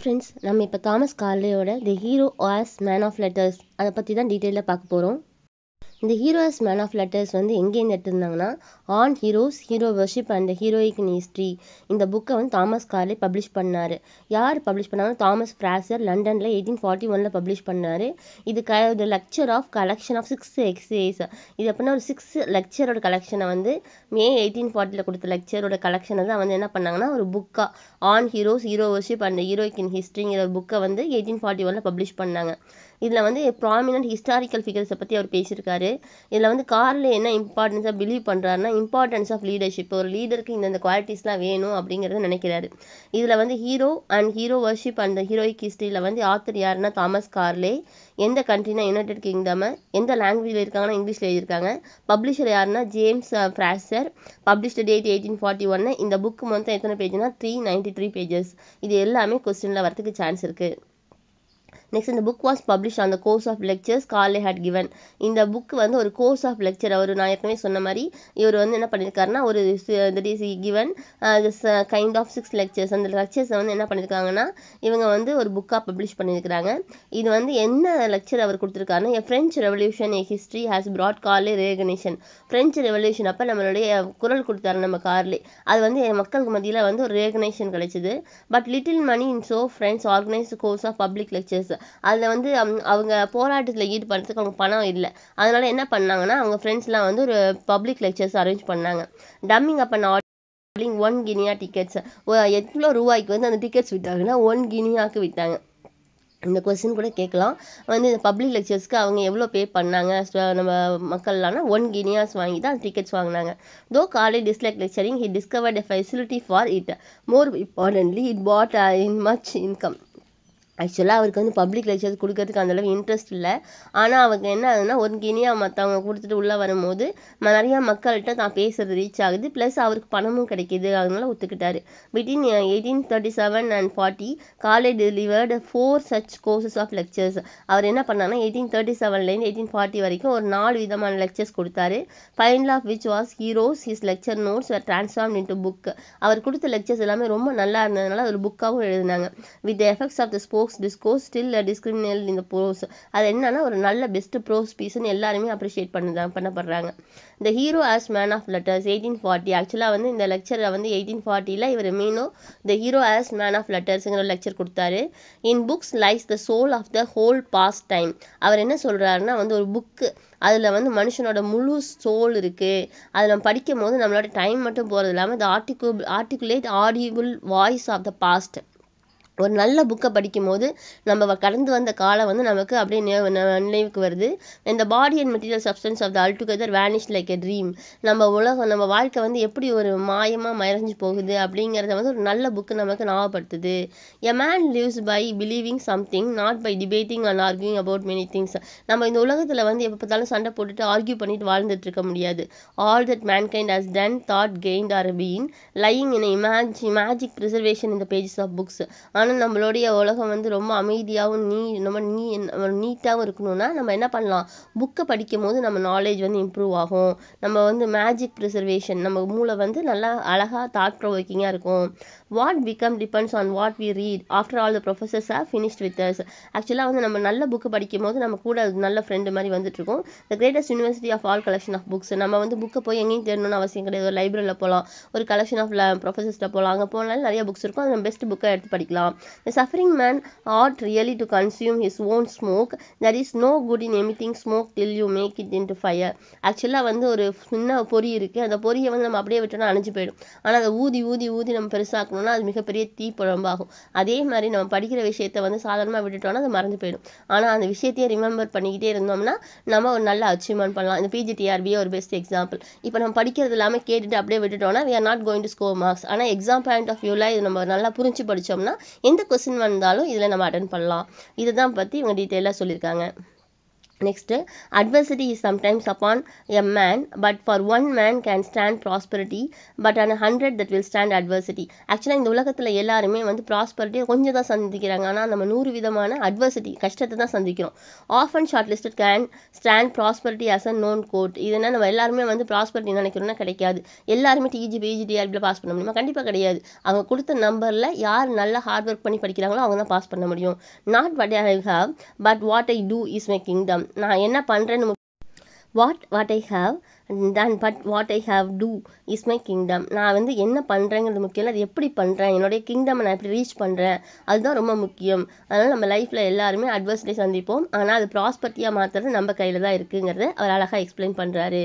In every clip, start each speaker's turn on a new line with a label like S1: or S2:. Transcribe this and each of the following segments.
S1: friends நம்ம இப்போ Thomas கார்லேயோட the hero as man of letters அதை பற்றி தான் டீட்டெயிலாக பார்க்க போகிறோம் இந்த ஹீரோஸ் மேன் ஆஃப் லெட்டர்ஸ் வந்து எங்கேருந்து எடுத்திருந்தாங்கன்னா on heroes hero worship and heroic in history இந்த புக்கை வந்து தாமஸ் கார்லே பப்ளிஷ் பண்ணார் யார் பப்ளிஷ் பண்ணாலும் தாமஸ் ஃப்ராசர் லண்டனில் எயிட்டீன் ஃபார்ட்டி ஒனில் பப்ளிஷ் பண்ணார் இது க இது lecture of collection of six essays இது எப்படின்னா ஒரு சிக்ஸ் லெக்சரோட கலெக்ஷனை வந்து மே எயிட்டீன் ஃபார்ட்டியில் கொடுத்த லெக்சரோட கலெக்ஷனை தான் வந்து என்ன பண்ணாங்கன்னா ஒரு புக்காக on heroes hero worship and heroine in ஹிஸ்ட்ரிங்கிற புக்கை வந்து எயிட்டீன் ஃபார்ட்டி ஒனில் பப்ளிஷ் பண்ணாங்க இதில் வந்து ப்ராமினன்ட் ஹிஸ்டாரிக்கல் ஃபிகர்ஸை பற்றி அவர் பேசியிருக்காரு இதில் வந்து காரில் என்ன இம்பார்ட்டன்ஸாக பிலீவ் பண்ணுறாருன்னா இம்பார்ட்டன்ஸ் ஆஃப் லீடர்ஷிப் ஒரு லீடருக்கு இந்தந்த குவாலிட்டிஸ்லாம் வேணும் அப்படிங்கிறத நினைக்கிறாரு இதில் வந்து hero and hero worship and heroic ஹிஸ்ட்ரியில் வந்து ஆத்தர் யாருன்னா தாமஸ் கார்லே எந்த கண்ட்ரினா யுனைடெட் கிங்டம் எந்த லாங்குவேஜில் இருக்காங்கன்னா இங்கிலீஷில் எழுதியிருக்காங்க பப்ளிஷர் யாருன்னா James Fraser published date eighteen forty ஒன்னு இந்த புக் மொத்தம் எத்தனை பேஜ்னா three ninety twenty three pages இது எல்லாமே கொஸ்டினில் வரதுக்கு சான்ஸ் இருக்குது நெக்ஸ்ட் இந்த book was publish on the course of lectures Carlyle had given இந்த புக் வந்து ஒரு கோர்ஸ் ஆஃப் லெக்சர் அவர் நான் ஏற்கனவே சொன்ன மாதிரி இவர் வந்து என்ன பண்ணியிருக்காருன்னா ஒரு that is given kind of six lectures அந்த லெக்சர்ஸை வந்து என்ன பண்ணியிருக்காங்கன்னா இவங்க வந்து ஒரு புக்காக பப்ளிஷ் பண்ணியிருக்கிறாங்க இது வந்து என்ன லெக்சர் அவர் கொடுத்துருக்காருன்னா a French revolution a history has brought Carlyle recognition French revolution அப்போ நம்மளுடைய குரல் கொடுத்தாரு நம்ம கார்லே அது வந்து மக்களுக்கு மத்தியில் வந்து ஒரு ரேகனேஷன் கிடைச்சிது but little money in so friends organized course of public lectures அதில் வந்து அவங்க போராட்டத்தில் ஈடுபடுறதுக்கு அவங்க பணம் இல்லை அதனால் என்ன பண்ணாங்கன்னா அவங்க ஃப்ரெண்ட்ஸ்லாம் வந்து ஒரு பப்ளிக் லெக்சர்ஸ் அரேஞ்ச் பண்ணாங்க drumming up and one guinea tickets எவ்வளோ ரூபாய்க்கு வந்து அந்த டிக்கெட்ஸ் விட்டாங்கன்னா ஒன் கினியாவுக்கு விட்டாங்க இந்த கொஸ்டின் கூட கேட்கலாம் வந்து இந்த பப்ளிக் லெக்சர்ஸ்க்கு அவங்க எவ்வளோ பே பண்ணாங்க நம்ம மக்கள்லாம் ஒன் கினியாஸ் வாங்கி தான் டிக்கெட்ஸ் வாங்கினாங்க though Carlyle dislike lecturing he discovered a facility for it more importantly it brought in much income ஆக்சுவலாக அவருக்கு வந்து பப்ளிக் லெக்சர்ஸ் கொடுக்கறதுக்கு அந்தளவுக்கு இன்ட்ரெஸ்ட் இல்லை ஆனால் அவருக்கு என்ன ஆகுதுன்னா கினியாக மற்றவங்க கொடுத்துட்டு உள்ளே வரும்போது நிறையா மக்கள்கிட்ட தான் பேசுகிறது ரீச் ஆகுது ப்ளஸ் அவருக்கு பணமும் கிடைக்கிது அதனால ஒத்துக்கிட்டாரு between eighteen thirty seven and forty Carlyle delivered four such courses of lectures அவர் என்ன பண்ணாங்கன்னா எயிட்டீன் தேர்ட்டி செவன்லேருந்து எயிட்டீன் ஃபார்ட்டி வரைக்கும் ஒரு நாலு விதமான லெக்சர்ஸ் கொடுத்தாரு final of which was heroes his lecture notes are transform into book அவர் கொடுத்த லெக்சர்ஸ் எல்லாமே ரொம்ப நல்லா இருந்ததுனால ஒரு புக்காகவும் எழுதினாங்க with effects of the spoke jokes discos still discriminal இந்த ப்ரோஸ் அது என்னன்னா ஒரு நல்ல பெஸ்ட் ப்ரோஸ் பீஸ்னு எல்லாருமே அப்ரிஷியேட் பண்ணுதான் பண்ணப்படுறாங்க இந்த hero as man of letters eighteen forty ஆக்சுவலாக வந்து இந்த லெக்சரில் வந்து எயிட்டீன் ஃபார்ட்டியில் இவர் மீனோ the hero as man of லெட்டர்ஸுங்கிற லெக்சர் கொடுத்தாரு in books lies the soul of the whole past time அவர் என்ன சொல்கிறாருன்னா வந்து ஒரு புக்கு அதில் வந்து மனுஷனோட முழு சோல் இருக்குது அதில் நம்ம படிக்கும் போது நம்மளோட டைம் மட்டும் போகிறது இல்லாமல் த ஆர்டிகு articulate audible voice of the past ஒரு நல்ல புக்கை படிக்கும் போது நம்ம கடந்து வந்த காலம் வந்து நமக்கு அப்படியே நினைவுக்கு வருது இந்த body and material substance of the altogether vanish like a dream நம்ம உலகம் நம்ம வாழ்க்கை வந்து எப்படி ஒரு மாயமாக மறைஞ்சு போகுது அப்படிங்கிறத வந்து ஒரு நல்ல புக்கு நமக்கு ஞாபகப்படுத்துது a man lives by believing something not by debating and arguing about many things நம்ம இந்த உலகத்தில் வந்து எப்போ பார்த்தாலும் சண்டை போட்டுட்டு ஆர்கியூ பண்ணிட்டு வாழ்ந்துட்டு இருக்க முடியாது all that mankind has done thought gained or been lying in image magic preservation இந்த பேஜஸ் ஆஃப் புக்ஸ் ஆனால் ஆனால் நம்மளுடைய உலகம் வந்து ரொம்ப அமைதியாகவும் நீ நம்ம நீ நீட்டாகவும் இருக்கணும்னா நம்ம என்ன பண்ணலாம் புக்கை படிக்கும் போது நம்ம நாலேஜ் வந்து இம்ப்ரூவ் ஆகும் நம்ம வந்து மேஜிக் ப்ரிசர்வேஷன் நம்ம மூளை வந்து நல்லா அழகாக தாட் ப்ரொவைக்கிங்காக இருக்கும் what become depends on what we read after all the professors are finished with us ஆக்சுவலாக வந்து நம்ம நல்ல புக்கு படிக்கும் போது நம்ம கூட நல்ல ஃப்ரெண்டு மாதிரி வந்துட்டு இருக்கும் the greatest university of all collection of books நம்ம வந்து புக்கை போய் எங்கேயும் தேடணும்னு அவசியம் கிடையாது ஒரு லைப்ரரியில் போகலாம் ஒரு கலெக்ஷன் ஆஃப் ப்ரொஃபஸர்ஸில் போகலாம் அங்கே போனாலும் நிறைய புக்ஸ் இருக்கும் அதில் பெஸ்ட் புக்கை எடுத்து படிக்கலாம் suffering man ought really to really his own smoke own is no good in good thing smoke till you make it into fire ஆக்சுவலாக வந்து ஒரு சின்ன பொறி இருக்குது அந்த பொறியை வந்து நம்ம அப்படியே விட்டோம்னா அணைஞ்சு போயிடும் ஆனால் அதை ஊதி ஊதி ஊதி நம்ம பெருசாக்கணும்னா அது மிகப்பெரிய தீப்புழம்பாகும் அதே மாதிரி நம்ம படிக்கிற விஷயத்த வந்து சாதாரணமாக விட்டுட்டோம்னா அது மறந்து போயிடும் ஆனால் அந்த விஷயத்தையே ரிமெம்பர் பண்ணிக்கிட்டே இருந்தோம்னா நம்ம ஒரு நல்ல அச்சீவ்மெண்ட் பண்ணலாம் இந்த பிஜிடிஆர்பியே ஒரு பெஸ்ட் எக்ஸாம்பிள் இப்போ நம்ம படிக்கிறது இல்லாமல் கேட்டுட்டு அப்படியே விட்டுட்டோம்னா we are not going to score marks ஆனால் எக்ஸாம் பாயிண்ட் ஆஃப் வியூவில் இது நம்ம நல்லா புரிஞ்சு படித்தோம்னா எந்த கொஸ்டின் வந்தாலும் இதில் நம்ம அட்டன் பண்ணலாம் இதை தான் பற்றி இவங்க டீட்டெயிலாக சொல்லியிருக்காங்க next adversity is sometimes upon a man but for one man can stand prosperity but and hundred that will stand adversity ஆக்சுவலாக இந்த உலகத்தில் எல்லாருமே வந்து ப்ராஸ்பரிட்டியை கொஞ்சம் தான் சந்திக்கிறாங்க ஆனால் நம்ம நூறு விதமான அட்வர்சிட்டி கஷ்டத்தை தான் சந்திக்கிறோம் of and short listed can stand prosperity as a known quote இதுனா நம்ம எல்லாருமே வந்து ப்ராஸ்பரிட்டி நினைக்கிறோம்னா கிடைக்காது எல்லாருமே டிஜி பிஜிடிஆர்பியில் பாஸ் பண்ண முடியுமா கண்டிப்பாக கிடையாது அவங்க கொடுத்த நம்பரில் யார் நல்லா ஹார்ட் ஒர்க் பண்ணி படிக்கிறாங்களோ அவங்க தான் பாஸ் பண்ண முடியும் not what I have but what I do is my kingdom நான் என்ன பண்ணுறேன்னு வாட் வாட் ஐ ஹாவ் தான் but what I have do is my kingdom நான் வந்து என்ன பண்ணுறேங்கிறது முக்கியம் இல்லை அது எப்படி பண்ணுறேன் என்னுடைய கிங்டம் நான் எப்படி ரீச் பண்ணுறேன் அதுதான் ரொம்ப முக்கியம் அதனால் நம்ம லைஃப்பில் எல்லாருமே அட்வர்சிட்டி சந்திப்போம் ஆனால் அது ப்ராஸ்பர்ட்டியாக மாற்றுறது நம்ம கையில் தான் இருக்குங்கிறத அவர் அழகாக எக்ஸ்பிளைன் பண்ணுறாரு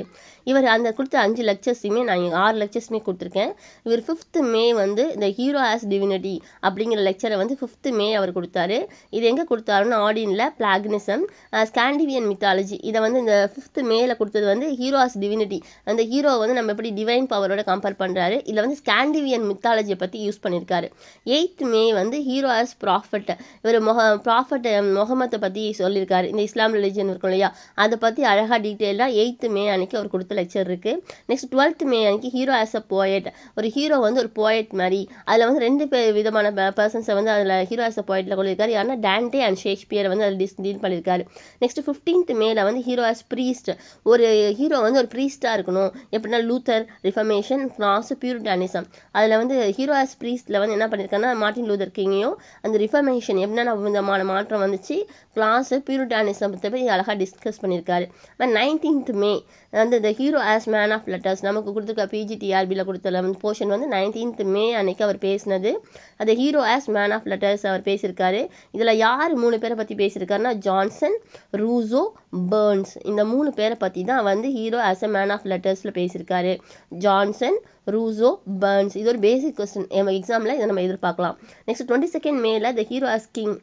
S1: இவர் அந்த கொடுத்த அஞ்சு லெக்சர்ஸையுமே நான் ஆறு லெக்சர்ஸுமே கொடுத்துருக்கேன் இவர் ஃபிஃப்த்து மே வந்து இந்த ஹீரோ ஆஸ் டிவினிட்டி அப்படிங்கிற லெக்சரை வந்து ஃபிஃப்த்து மே அவர் கொடுத்தாரு இது எங்கே கொடுத்தாருன்னு ஆடியனில் பிளாக்னிசம் ஸ்காண்டிவியன் மித்தாலஜி இதை வந்து இந்த ஃபிஃப்த்து மே மேலே கொடுத்தது வந்து ஹீரோஸ் டிவினிட்டி அந்த ஹீரோ வந்து நம்ம எப்படி டிவைன் பவரோட கம்பேர் பண்ணுறாரு இதில் வந்து ஸ்காண்டிவியன் மித்தாலஜியை பற்றி யூஸ் பண்ணியிருக்காரு எயித் மே வந்து ஹீரோ ஆஸ் ப்ராஃபட் இவர் மொஹ ப்ராஃபட் முகமத்தை பற்றி சொல்லியிருக்காரு இந்த இஸ்லாம் ரிலிஜன் இருக்கும் இல்லையா அதை பற்றி அழகாக டீட்டெயிலாக எயித்து மே அன்னைக்கு அவர் கொடுத்த லெக்சர் இருக்குது நெக்ஸ்ட் டுவெல்த் மே அன்னைக்கு ஹீரோ ஆஸ் அ போயட் ஒரு ஹீரோ வந்து ஒரு போயட் மாதிரி அதில் வந்து ரெண்டு பேர் விதமான பர்சன்ஸை வந்து அதில் ஹீரோ ஆஸ் அ போயட்டில் கொண்டிருக்காரு யாருன்னா டேண்டே அண்ட் ஷேக்ஸ்பியர் வந்து அதில் டிஸ் டீல் பண்ணியிருக்காரு நெக்ஸ்ட் ஃபிஃப்டீன்த் மேல வந்து ஹீரோ ஆஸ் ப்ரீஸ்ட் ஒரு ஹீரோ வந்து ஒரு ப்ரீஸ்டாக இருக்கணும் எப்படின்னா லூத்தர் ரிஃபர்மேஷன் கிராஸ் பியூரிட்டானிசம் அதில் வந்து ஹீரோ ஆஸ் ப்ரீஸ்டில் வந்து என்ன பண்ணியிருக்காங்கன்னா மார்ட்டின் லூதர் கிங்கையும் அந்த ரிஃபர்மேஷன் என்னென்ன விதமான மாற்றம் வந்துச்சு கிளாஸ் பியூரிட்டானிசம் பற்றி அழகாக டிஸ்கஸ் பண்ணியிருக்காரு நைன்டீன்த் மே வந்து இந்த hero as man of letters நமக்கு கொடுத்துருக்க பிஜிடிஆர்பியில் கொடுத்த போர்ஷன் வந்து நைன்டீன்த் மே அன்னைக்கு அவர் பேசினது அந்த hero as man of letters அவர் பேசியிருக்காரு இதில் யார் மூணு பேரை பற்றி பேசியிருக்காருன்னா ஜான்சன் ரூசோ பேர்ன்ஸ் இந்த மூணு பேரை பற்றி தான் வந்து hero as a man of லெட்டர்ஸில் பேசியிருக்காரு ஜான்சன் ரூசோ பேர்ன்ஸ் இது ஒரு பேசிக் கொஸ்டின் எக்ஸாமில் இதை நம்ம எதிர்பார்க்கலாம் நெக்ஸ்ட் டுவெண்ட்டி செகண்ட் மேல த ஹீரோ ஆஸ் கிங்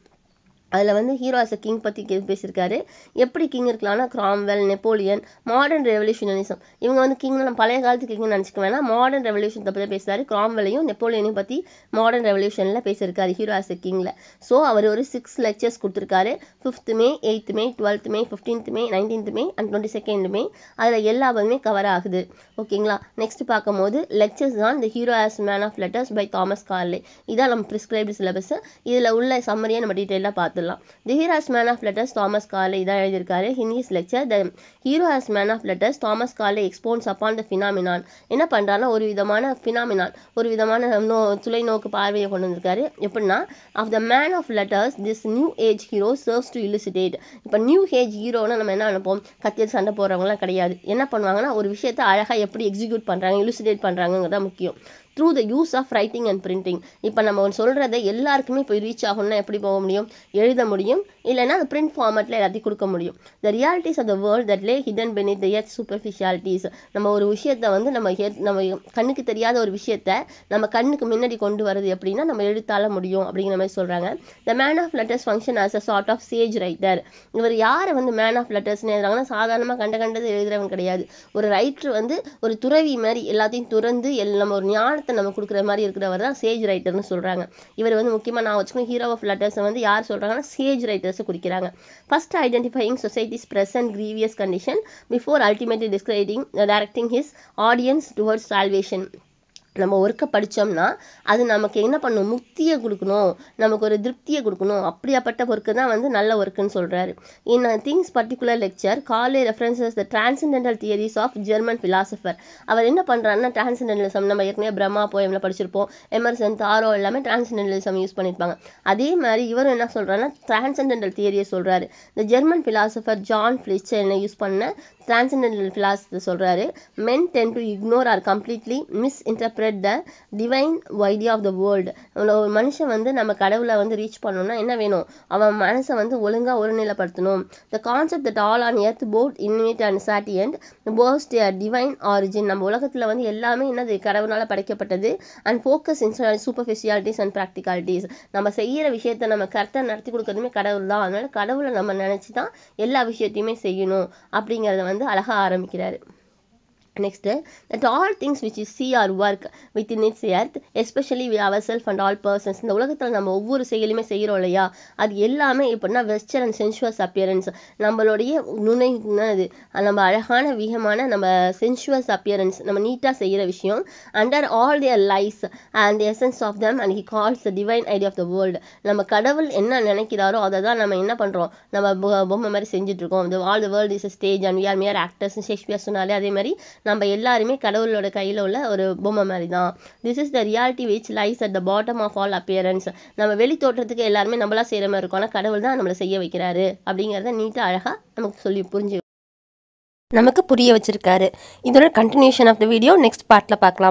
S1: அதில் வந்து ஹீரோ ஆஸ் அ கிங் பற்றி கே பேசியிருக்காரு எப்படி கிங் இருக்கலாம்னா கிராம்வெல் நெப்போலியன் மாடர்ன் ரெவல்யூஷனரிசம் இவங்க வந்து கிங் நம்ம பழைய காலத்து கிங்னு நினச்சிக்க வேணாம் மாடர்ன் ரெவல்யூஷன் பற்றி பேசுகிறாரு கிராம்வெலையும் நெப்போலியனையும் பற்றி மாடர்ன் ரெவல்யூஷனில் பேசியிருக்காரு ஹீரோ ஆஸ் அ கிங்கில் ஸோ அவர் ஒரு சிக்ஸ் லெக்சர்ஸ் கொடுத்துருக்காரு fifth May eighth May twelfth May fifteenth May nineteenth May and twenty second May அதில் எல்லாமே கவர் ஆகுது ஓகேங்களா நெக்ஸ்ட் பார்க்கும்போது லெக்சர்ஸ் தான் இந்த hero as man of letters by Thomas Carlyle இதான் நம்ம ப்ரிஸ்கிரைப்டு சிலபஸ் இதில் உள்ள சம்மரியை நம்ம டீட்டெயிலாக பார்த்து எடுத்துடலாம் the hero as man of letters Thomas Carlyle இதான் எழுதியிருக்காரு in his lecture the hero as man of letters Thomas Carlyle expounds upon the phenomenon என்ன பண்ணுறான்னா ஒரு விதமான ஃபினாமினான் ஒரு விதமான நோ துளை நோக்கு பார்வையை கொண்டு வந்திருக்காரு எப்படின்னா of the man of letters this new age hero serves to elucidate இப்போ நியூ ஏஜ் ஹீரோனா நம்ம என்ன அனுப்போம் கத்தியில் சண்டை போடுறவங்களாம் கிடையாது என்ன பண்ணுவாங்கன்னா ஒரு விஷயத்தை அழகாக எப்படி எக்ஸிக்யூட் பண்ணுறாங்க இலிசிடேட் பண்ணுறாங்கிறதா முக்கியம் through the use of writing and printing இப்போ நம்ம ஒன்று சொல்கிறத எல்லாருக்குமே போய் ரீச் ஆகணும்னா எப்படி போக முடியும் எழுத முடியும் இல்லைன்னா அது பிரிண்ட் ஃபார்மேட்டில் எல்லாத்தையும் கொடுக்க முடியும் the realities of the world that lay hidden beneath the superficialities நம்ம ஒரு விஷயத்தை வந்து நம்ம நம்ம கண்ணுக்கு தெரியாத ஒரு விஷயத்த நம்ம கண்ணுக்கு முன்னாடி கொண்டு வரது எப்படின்னா நம்ம எழுத்தால முடியும் அப்படிங்கிற மாதிரி சொல்கிறாங்க the man of letters function as a sort of sage writer இவர் யாரை வந்து மேன் ஆஃப் லெட்டர்ஸ்னு எழுதுறாங்கன்னா சாதாரணமாக கண்ட கண்டது எழுதுறவன் கிடையாது ஒரு ரைட்டர் வந்து ஒரு துறவி மாதிரி எல்லாத்தையும் துறந்து எல் நம்ம ஒரு ஞானத்தை வார்த்தை நம்ம கொடுக்குற மாதிரி இருக்கிறவர் தான் சேஜ் ரைட்டர்னு சொல்கிறாங்க இவர் வந்து முக்கியமாக நான் வச்சுக்கணும் ஹீரோ ஆஃப் லெட்டர்ஸை வந்து யார் சொல்கிறாங்கன்னா சேஜ் ரைட்டர்ஸை குறிக்கிறாங்க first identifying society's present grievous condition before ultimately describing directing his audience towards salvation நம்ம ஒர்க்கை படித்தோம்னா அது நமக்கு என்ன பண்ணும் முக்தியை கொடுக்கணும் நமக்கு ஒரு திருப்தியை கொடுக்கணும் அப்படியாப்பட்ட ஒர்க்கு தான் வந்து நல்ல ஒர்க்குன்னு சொல்கிறாரு in things particular lecture Carlyle references the transcendental theories of German philosopher அவர் என்ன பண்ணுறாருன்னா டிரான்சென்டென்டலிசம் நம்ம ஏற்கனவே பிரம்மா போயமில் படிச்சிருப்போம் எமர்சன் தாரோ எல்லாமே டிரான்சென்டென்டலிசம் யூஸ் பண்ணியிருப்பாங்க அதே மாதிரி இவர் என்ன சொல்கிறாருன்னா டிரான்சென்டென்டல் தியரியை சொல்கிறாரு இந்த ஜெர்மன் ஃபிலாசபர் ஜான் ஃபிளிச்சர் என்ன யூஸ் பண்ண டிரான்சென்டென்டல் ஃபிலாசபி சொல்கிறாரு men tend to ignore or completely misinterpret spread the divine idea of the world ஒரு மனுஷன் வந்து நம்ம கடவுளை வந்து ரீச் பண்ணணும்னா என்ன வேணும் அவன் மனசை வந்து ஒழுங்காக ஒருநிலைப்படுத்தணும் the concept that all on earth both inanimate and sentient possess divine origin நம்ம உலகத்தில் வந்து எல்லாமே என்னது கடவுளால் படைக்கப்பட்டது and focus in superficialities and practicalities நம்ம செய்கிற விஷயத்த நம்ம கரெக்டாக நடத்தி கொடுக்கறதுமே கடவுள் தான் அதனால் கடவுளை நம்ம நினச்சி தான் எல்லா விஷயத்தையுமே செய்யணும் அப்படிங்கிறத வந்து அழகாக ஆரம்பிக்கிறாரு that all things which is see are work with in its earth especially our self and all persons இந்த உலகத்தில் நம்ம ஒவ்வொரு செயலுமே செய்கிறோம் இல்லையா அது எல்லாமே எப்படின்னா வெஸ்டர் அண்ட் சென்சுவஸ் அப்பியரன்ஸ் நம்மளுடைய நுணை அது நம்ம அழகான விகமான நம்ம சென்சுவஸ் அப்பியரன்ஸ் நம்ம நீட்டாக செய்கிற விஷயம் under all their life and essence of them and he calls the divine idea of the world நம்ம கடவுள் என்ன நினைக்கிறாரோ அதை தான் நம்ம என்ன பண்ணுறோம் நம்ம பொம்மை மாதிரி செஞ்சுட்ருக்கோம் இருக்கோம் all the world is a stage and we are mere actors Shakespeare சொன்னாலே அதே மாதிரி நம்ம எல்லாருமே கடவுளோட கையில் உள்ள ஒரு பொம்மை மாதிரி தான் this is the reality which lies at the bottom of all appearance நம்ம வெளி தோற்றத்துக்கு எல்லாருமே நம்மளா செய்கிற மாதிரி இருக்கும் ஆனால் கடவுள் தான் நம்மளை செய்ய வைக்கிறாரு அப்படிங்கிறத நீட்டாக அழகாக நமக்கு சொல்லி புரிஞ்சு நமக்கு புரிய வச்சிருக்காரு இதோட continuation of the video next பார்ட்டில் பார்க்கலாம்